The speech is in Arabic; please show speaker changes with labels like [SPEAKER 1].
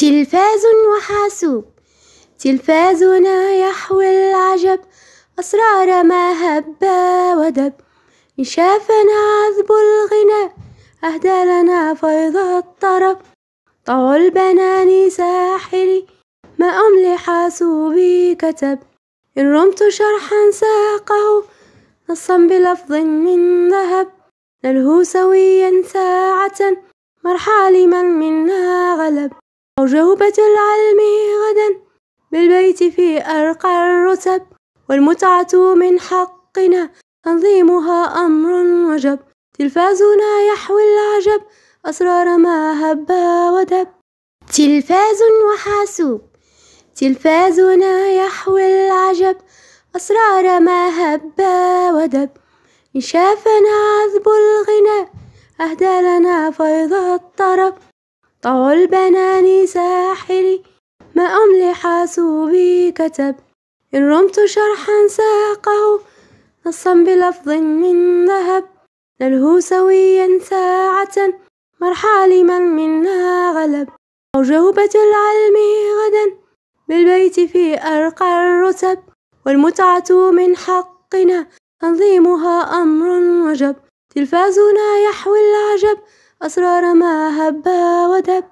[SPEAKER 1] تلفاز وحاسوب تلفازنا يحوي العجب أسرار ما هب ودب إن شافنا عذب الغناء أهدى لنا فيض الطرب طوع البنان ساحري ما أملي حاسوبي كتب إن رمت شرحا ساقه نصا بلفظ من ذهب نلهو سويا ساعة مرحى لمن منا غلب وجوبة العلم غدا بالبيت في أرقى الرتب والمتعة من حقنا تنظيمها أمر وجب تلفازنا يحوي العجب أسرار ما هب ودب تلفاز وحاسوب تلفازنا يحوي العجب أسرار ما هب ودب إن شافنا عذب الغنى أهدى لنا فيض الطرب طوى البنان ساحري ما أملي حاسوبي كتب إن رمت شرحا ساقه نصا بلفظ من ذهب نلهو سويا ساعة مرحى لمن منا غلب أو جوبة العلم غدا بالبيت في أرقى الرتب والمتعة من حقنا تنظيمها أمر وجب تلفازنا يحوي العجب أسرار ما هب ودب